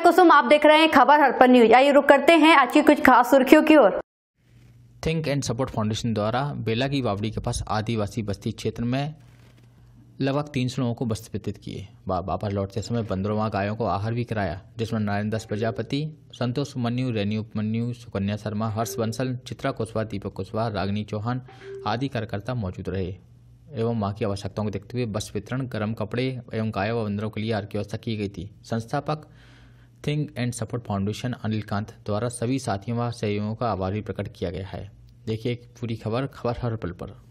मैं कुसुम आप देख रहे हैं खबर हरपल न्यूज आइए रुक करते हैं आज की कुछ खास सुर्खियों की ओर थिंक एंड सपोर्ट फाउंडेशन द्वारा बेला की बावड़ी के पास आदिवासी बस्ती क्षेत्र में लगभग तीन सौ लोगों को बस्त वितरित किए वापस लौटते समय बंदरों वहाँ गायों को आहार भी कराया जिसमें नारायण दास प्रजापति संतोष मन्यु रेणु उपमन्यु सुकन्या शर्मा हर्ष बंसल चित्रा कुशवाहा दीपक कुशवाहा रागनी चौहान आदि कार्यकर्ता मौजूद रहे एवं मां की आवश्यकताओं को देखते हुए बस वितरण गर्म कपड़े एवं गायों व बंदरों के लिए आर की व्यवस्था की गई थी संस्थापक think and support foundation Anil Kant द्वारा सभी साथियों व सहयोगियों का आभार भी प्रकट किया गया है देखिए पूरी खबर खबर हर पल पर